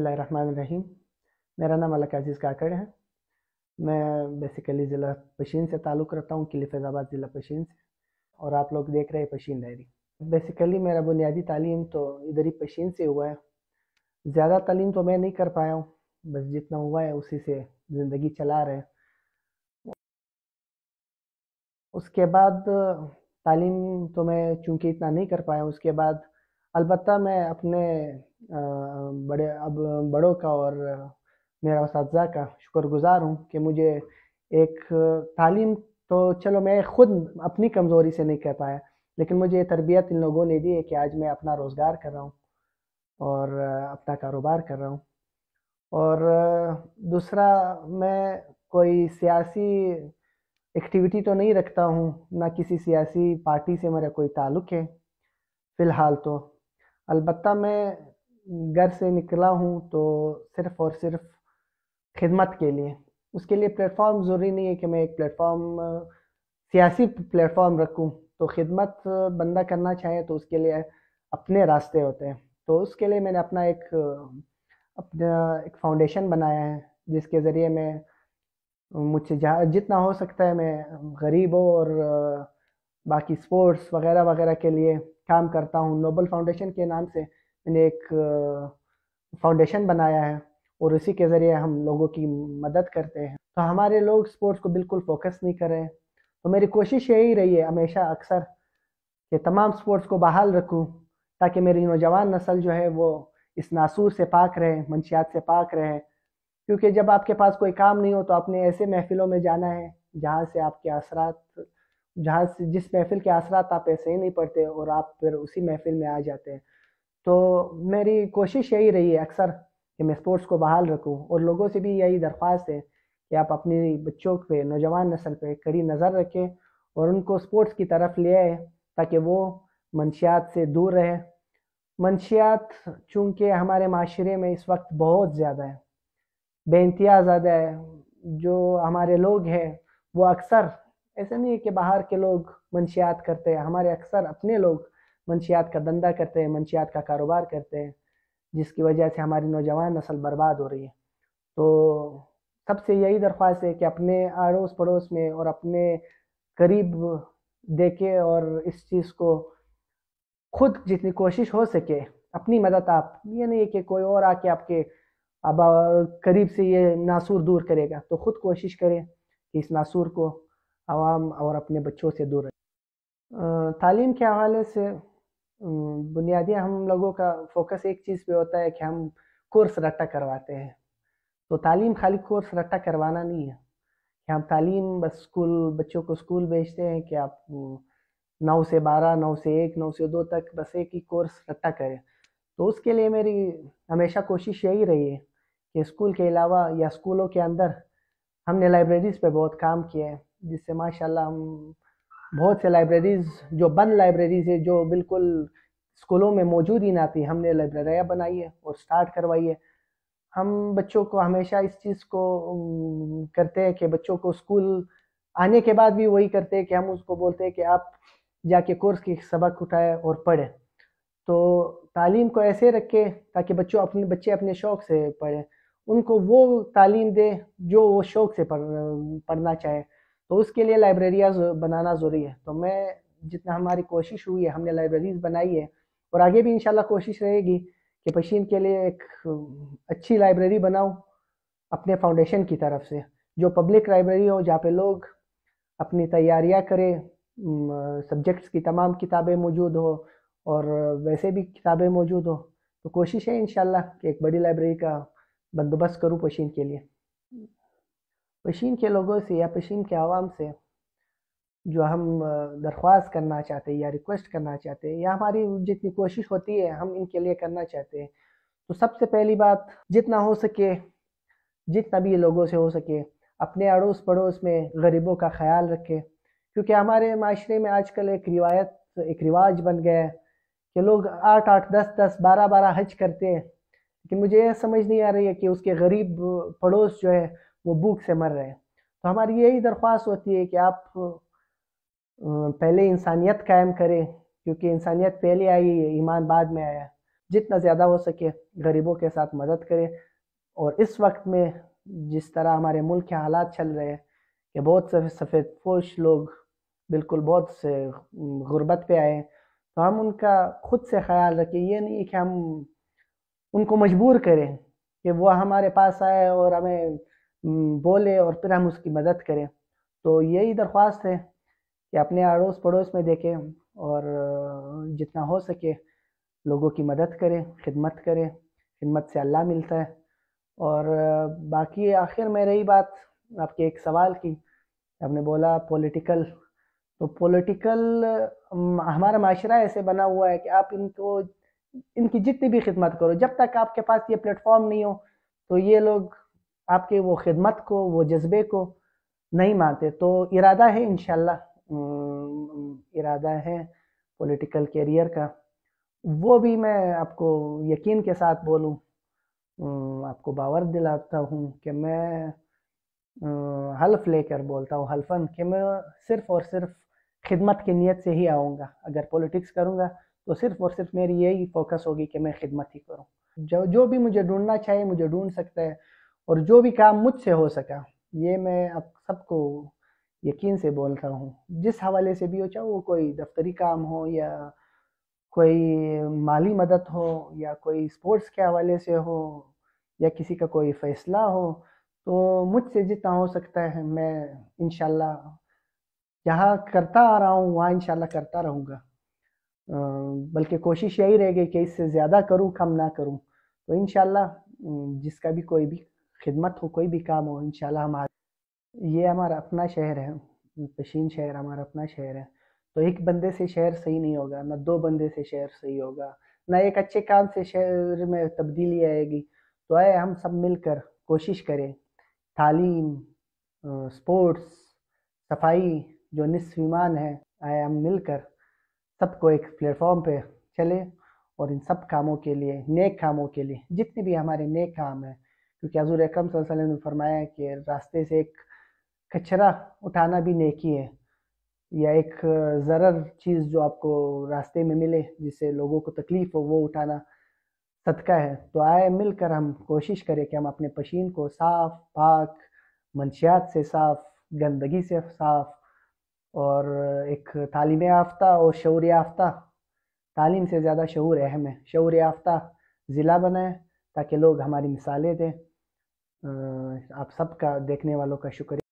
बिसमीम मेरा नाम अलक अजीज़ काकड़ है मैं बेसिकली ज़िला पशीन से ताल्लुक़ रखता हूँ किले फैज़ाबाद ज़िला पशीन से और आप लोग देख रहे हैं पशीन डायरी बेसिकली मेरा बुनियादी तालीम तो इधर ही पशीन से हुआ है ज़्यादा तालीम तो मैं नहीं कर पाया हूँ बस जितना हुआ है उसी से ज़िंदगी चला रहे उसके बाद तालीम तो मैं चूँकि इतना नहीं कर पाया उसके बाद अलबत् मैं अपने बड़े अब बड़ों का और मेरा उस का शुक्रगुज़ार हूँ कि मुझे एक तालीम तो चलो मैं खुद अपनी कमज़ोरी से नहीं कह पाया लेकिन मुझे तरबियत इन लोगों ने दी है कि आज मैं अपना रोज़गार कर रहा हूँ और अपना कारोबार कर रहा हूँ और दूसरा मैं कोई सियासी एक्टिविटी तो नहीं रखता हूँ ना किसी सियासी पार्टी से मेरा कोई ताल्लुक़ है फ़िलहाल तो अलबत् मैं घर से निकला हूँ तो सिर्फ और सिर्फ खिदमत के लिए उसके लिए प्लेटफॉर्म ज़रूरी नहीं है कि मैं एक प्लेटफॉर्म सियासी प्लेटफॉर्म रखूँ तो खिदमत बंदा करना चाहे तो उसके लिए अपने रास्ते होते हैं तो उसके लिए मैंने अपना एक अपना एक फाउंडेशन बनाया है जिसके ज़रिए मैं मुझसे जहाँ जितना हो सकता है मैं गरीबों और बाकी स्पोर्ट्स वगैरह वगैरह के लिए काम करता हूँ नोबल फाउंडेशन के नाम से मैंने एक फाउंडेशन बनाया है और उसी के ज़रिए हम लोगों की मदद करते हैं तो हमारे लोग स्पोर्ट्स को बिल्कुल फोकस नहीं कर हैं तो मेरी कोशिश यही रही है हमेशा अक्सर कि तमाम स्पोर्ट्स को बहाल रखूं ताकि मेरी नौजवान नस्ल जो है वो इस नासूर से पाक रहे मंशियात से पाक रहे क्योंकि जब आपके पास कोई काम नहीं हो तो आपने ऐसे महफिलों में जाना है जहाँ से आपके असरात जहाँ से जिस महफिल के असरात आप ऐसे ही नहीं पढ़ते और आप फिर उसी महफिल में आ जाते हैं तो मेरी कोशिश यही रही है अक्सर कि मैं स्पोर्ट्स को बहाल रखूँ और लोगों से भी यही दरख्वास्त है कि आप अपने बच्चों पे नौजवान नस्ल पे कड़ी नज़र रखें और उनको स्पोर्ट्स की तरफ ले आए ताकि वो मंशियात से दूर रहे मंशियात चूँकि हमारे माशरे में इस वक्त बहुत ज़्यादा है बेानतिया ज़्यादा है जो हमारे लोग हैं वो अक्सर ऐसा नहीं है कि बाहर के लोग मंशियात करते हैं हमारे अक्सर अपने लोग मंशियात का धंधा करते हैं मंशियात का कारोबार करते हैं जिसकी वजह से हमारी नौजवान नस्ल बर्बाद हो रही है तो सबसे यही दरख्वास्त है कि अपने अड़ोस पड़ोस में और अपने करीब देखे और इस चीज़ को खुद जितनी कोशिश हो सके अपनी मदद आप ये नहीं कि कोई और आके आपके अब करीब से ये नासूर दूर करेगा तो ख़ुद कोशिश करें कि इस नासूर को आवाम और अपने बच्चों से दूर रखें तालीम के हवाले से बुनियादी हम लोगों का फोकस एक चीज़ पे होता है कि हम कोर्स रट्टा करवाते हैं तो तालीम खाली कोर्स रट्टा करवाना नहीं है कि हम तालीम बस स्कूल बच्चों को स्कूल भेजते हैं कि आप नौ से बारह नौ से एक नौ से दो तक बस एक ही कोर्स रट्टा करें तो उसके लिए मेरी हमेशा कोशिश यही रही है कि स्कूल के अलावा या स्कूलों के अंदर हमने लाइब्रेरीज पे बहुत काम किया है जिससे माशाल्लाह हम बहुत से लाइब्रेरीज़ जो बंद लाइब्रेरीज़ है जो बिल्कुल स्कूलों में मौजूद ही ना थी हमने लाइब्रेरियाँ बनाई है और स्टार्ट करवाई है हम बच्चों को हमेशा इस चीज़ को करते हैं कि बच्चों को स्कूल आने के बाद भी वही करते हैं कि हम उसको बोलते हैं कि आप जाके कोर्स की सबक उठाए और पढ़ें तो तालीम को ऐसे रखें ताकि बच्चों अपने बच्चे अपने शौक़ से पढ़ें उनको वो तालीम दे जो वो शौक़ से पढ़ पढ़ना चाहे तो उसके लिए लाइब्रेरियाँ बनाना ज़रूरी है तो मैं जितना हमारी कोशिश हुई है हमने लाइब्रेरीज बनाई है और आगे भी इंशाल्लाह कोशिश रहेगी कि पशीन के लिए एक अच्छी लाइब्रेरी बनाऊँ अपने फाउंडेशन की तरफ से जो पब्लिक लाइब्रेरी हो जहाँ पे लोग अपनी तैयारियाँ करें सब्जेक्ट्स की तमाम किताबें मौजूद हो और वैसे भी किताबें मौजूद हो तो कोशिश है इन कि एक बड़ी लाइब्रेरी का बंदोबस्त करूँ पशीन के लिए पशीन के लोगों से या पेशीन के आवाम से जो हम दरख्वास्त करना चाहते हैं या रिक्वेस्ट करना चाहते हैं या हमारी जितनी कोशिश होती है हम इनके लिए करना चाहते हैं तो सबसे पहली बात जितना हो सके जितना भी लोगों से हो सके अपने अड़ोस पड़ोस में गरीबों का ख्याल रखें क्योंकि हमारे माशरे में आजकल एक रिवायत एक रिवाज बन गया है कि लोग आठ आठ दस दस बारह बारह हज करते हैं लेकिन मुझे यह समझ नहीं आ रही है कि उसके गरीब पड़ोस जो है वो भूख से मर रहे हैं तो हमारी यही दरख्वास्त होती है कि आप पहले इंसानियत कायम करें क्योंकि इंसानियत पहले आई है ईमान बाद में आया जितना ज़्यादा हो सके गरीबों के साथ मदद करें और इस वक्त में जिस तरह हमारे मुल्क के हालात चल रहे हैं कि बहुत से सफ़ेद पोश लोग बिल्कुल बहुत से गुर्बत पे आए तो हम उनका खुद से ख्याल रखें ये नहीं कि हम उनको मजबूर करें कि वो हमारे पास आए और हमें हम्म, बोले और फिर हम उसकी मदद करें तो यही दरख्वास्त है कि अपने अड़ोस पड़ोस में देखें और जितना हो सके लोगों की मदद करें खिदमत करें खिदमत से अल्लाह मिलता है और बाकी आखिर में रही बात आपके एक सवाल की आपने बोला पॉलिटिकल तो पॉलिटिकल हमारा माशरा ऐसे बना हुआ है कि आप इनको इनकी जितनी भी खिदमत करो जब तक आपके पास ये प्लेटफॉर्म नहीं हो तो ये लोग आपके वो खिदमत को वो जज्बे को नहीं मानते तो इरादा है इन इरादा है पॉलिटिकल कैरियर का वो भी मैं आपको यकीन के साथ बोलूं आपको बावर दिलाता हूं कि मैं हल्फ लेकर बोलता हूं हल्फन कि मैं सिर्फ और सिर्फ खिदमत की नीयत से ही आऊँगा अगर पॉलिटिक्स करूँगा तो सिर्फ और सिर्फ मेरी यही फोकस होगी कि मैं खिदमत ही करूँ जो जो भी मुझे ढूंढना चाहिए मुझे ढूंढ सकता है और जो भी काम मुझसे हो सका ये मैं आप सबको यकीन से बोल रहा हूँ जिस हवाले से भी हो चाहे वो कोई दफ्तरी काम हो या कोई माली मदद हो या कोई स्पोर्ट्स के हवाले से हो या किसी का कोई फ़ैसला हो तो मुझसे जितना हो सकता है मैं इन जहाँ करता आ रहा हूँ वहाँ इन करता रहूँगा बल्कि कोशिश यही रहेगी कि इससे ज़्यादा करूँ कम ना करूँ तो इन जिसका भी कोई भी खिदमत हो कोई भी काम हो इन हमारे ये हमारा अपना शहर है पशीन शहर हमारा अपना शहर है तो एक बंदे से शहर सही नहीं होगा ना दो बंदे से शहर सही होगा ना एक अच्छे काम से शहर में तब्दीली आएगी तो आए हम सब मिलकर कोशिश करें तालीम स्पोर्ट्स सफाई जो निस्वीमान है आए हम मिलकर सबको एक प्लेटफॉर्म पे चले और इन सब कामों के लिए नेक कामों के लिए जितने भी हमारे नेक काम हैं क्योंकि हजूर अक्रम वसल्लम ने फरमाया कि रास्ते से एक कचरा उठाना भी नेकी है या एक ज़रर चीज़ जो आपको रास्ते में मिले जिससे लोगों को तकलीफ़ हो वो उठाना सदका है तो आए मिलकर हम कोशिश करें कि हम अपने पशीन को साफ़ पाक मंशियात से साफ़ गंदगी से साफ़ और एक तालीम याफ्ता और शौर याफ्ता तालीम से ज़्यादा शौर अहम है शौर याफ्ता ज़िला बनाए ताकि लोग हमारी मिसालें दें आप सबका देखने वालों का शुक्रिया